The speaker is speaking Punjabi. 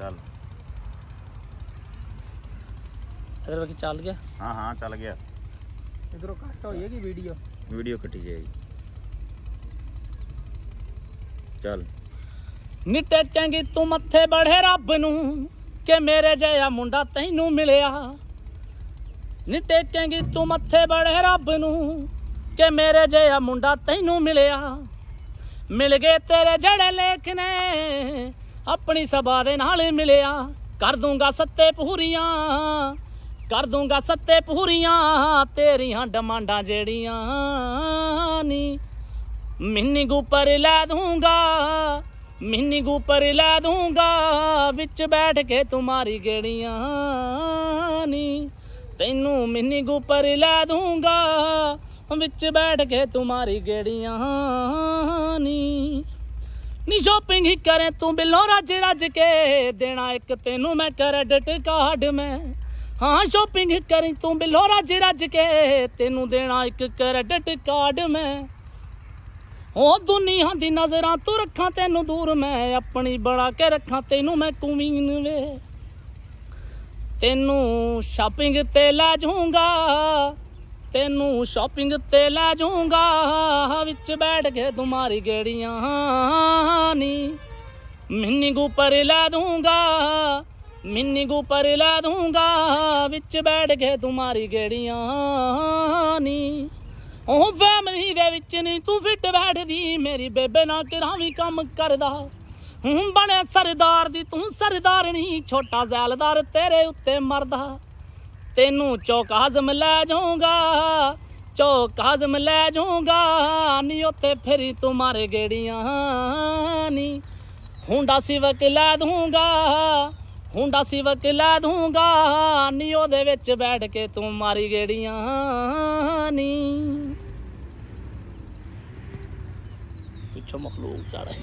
ਚੱਲ ਇਧਰ ਵੇਖ ਚੱਲ ਗਿਆ ਹਾਂ ਹਾਂ ਚੱਲ ਗਿਆ ਇਧਰੋਂ ਕੱਟ ਹੋਈ ਹੈਗੀ ਵੀਡੀਓ ਵੀਡੀਓ ਕੱਟੀ ਜਾਏਗੀ ਚੱਲ ਨਿੱਟੇ ਚੰਗੀ ਤੂੰ ਮੱਥੇ ਬੜੇ ਰੱਬ ਨੂੰ ਕਿ ਮੇਰੇ ਜਿਹਾ ਮੁੰਡਾ ਤੈਨੂੰ ਮਿਲਿਆ ਨਿੱਟੇ ਚੰਗੀ ਤੂੰ ਮੱਥੇ ਬੜੇ ਰੱਬ ਨੂੰ ਕਿ ਮੇਰੇ ਜਿਹਾ ਮੁੰਡਾ ਤੈਨੂੰ ਮਿਲਿਆ ਮਿਲ ਗਏ ਤੇਰੇ ਜਿਹੜੇ ਲੇਖ ਨੇ ਆਪਣੀ ਸਭਾ ਦੇ ਨਾਲ ਮਿਲਿਆ ਕਰ ਦੂੰਗਾ ਸੱਤੇ ਪੂਰੀਆਂ ਕਰ ਦੂੰਗਾ ਸੱਤੇ ਪੂਰੀਆਂ ਤੇਰੀਆਂ ਡਮਾਂਡਾਂ ਜਿਹੜੀਆਂ ਨੀ ਮਿੰਨੀ ਗੂਪਰ ਲੈ ਦੂੰਗਾ ਮਿੰਨੀ ਗੂਪਰ ਲੈ ਦੂੰਗਾ ਵਿੱਚ ਬੈਠ ਕੇ ਤੁਮਾਰੀ ਗੇੜੀਆਂ ਨੀ ਤੈਨੂੰ ਮਿੰਨੀ ਗੂਪਰ ਲੈ ਦੂੰਗਾ ਵਿੱਚ ਬੈਠ ਕੇ ਤੁਮਾਰੀ ਗੇੜੀਆਂ ਨੀ ਨੀ ਸ਼ਾਪਿੰਗ ਹੀ ਕਰੇ ਤੂੰ ਬਿੱਲੋ ਰੱਜ ਰੱਜ ਕੇ ਦੇਣਾ ਇੱਕ ਤੈਨੂੰ ਮੈਂ ਕ੍ਰੈਡਿਟ ਕਾਰਡ ਮੈਂ ਹਾਂ ਸ਼ਾਪਿੰਗ ਹੀ ਕਰੀ ਤੂੰ ਬਿੱਲੋ ਰੱਜ ਰੱਜ ਕੇ ਤੈਨੂੰ ਦੇਣਾ ਇੱਕ ਕ੍ਰੈਡਿਟ ਕਾਰਡ ਮੈਂ ਉਹ ਦੁਨੀਆ ਦੀ ਨਜ਼ਰਾਂ ਤੂੰ ਰੱਖਾਂ ਤੈਨੂੰ ਦੂਰ ਮੈਂ ਆਪਣੀ ਬੜਾ ਕੇ ਰੱਖਾਂ ਤੈਨੂੰ ਮੈਂ ਕੁਮੀਨ ਵੇ ਤੈਨੂੰ ਸ਼ਾਪਿੰਗ ਤੇ ਲੈ ਜਾਊਂਗਾ ਤੈਨੂੰ ਸ਼ਾਪਿੰਗ ਤੇ ਲੈ ਜਾਊਂਗਾ ਵਿੱਚ ਬੈਠ ਕੇ ਤੁਮਾਰੀ ਗੇੜੀਆਂ ਮਿੰਨਿੰਗੂ ਪਰ ਲਾ ਦੂੰਗਾ ਮਿੰਨਿੰਗੂ ਪਰ ਲਾ ਦੂੰਗਾ ਵਿੱਚ ਬੈਠ ਕੇ ਤੁਮਾਰੀ ਗੇੜੀਆਂ ਨੀ ਉਹ ਫੈਮਲੀ ਦੇ ਵਿੱਚ ਨਹੀਂ ਤੂੰ ਫਿੱਟ ਬੈਠਦੀ ਮੇਰੀ ਬੇਬੇ ਨਾਲ ਕਿਰਾਂ ਵੀ ਕੰਮ ਕਰਦਾ ਹੂੰ ਬਣੇ ਸਰਦਾਰ ਦੀ ਤੂੰ ਸਰਦਾਰਣੀ ਛੋਟਾ ਜ਼ੈਲਦਾਰ ਤੇਰੇ ਉੱਤੇ ਮਰਦਾ ਤੈਨੂੰ ਚੌਕ ਹਜ਼ਮ ਲੈ ਜਾਊਂਗਾ ਚੌਕ ਹਜ਼ਮ ਲੈ ਜਾਊਂਗਾ ਨੀ ਉੱਤੇ ਫੇਰੀ ਤੁਮਾਰੇ ਗੇੜੀਆਂ ਨੀ ਹੁੰਡਾ ਸਿਵਕ ਲੈ ਦੂੰਗਾ ਹੁੰਡਾ ਸਿਵਕ ਲੈ ਦੂੰਗਾ ਨੀ ਉਹਦੇ ਵਿੱਚ ਬੈਠ ਕੇ ਤੂੰ ਮਾਰੀ ਗੇੜੀਆਂ ਨੀ ਪਿੱਛੋਂ ਮਖਲੂਕ ਚੜਾ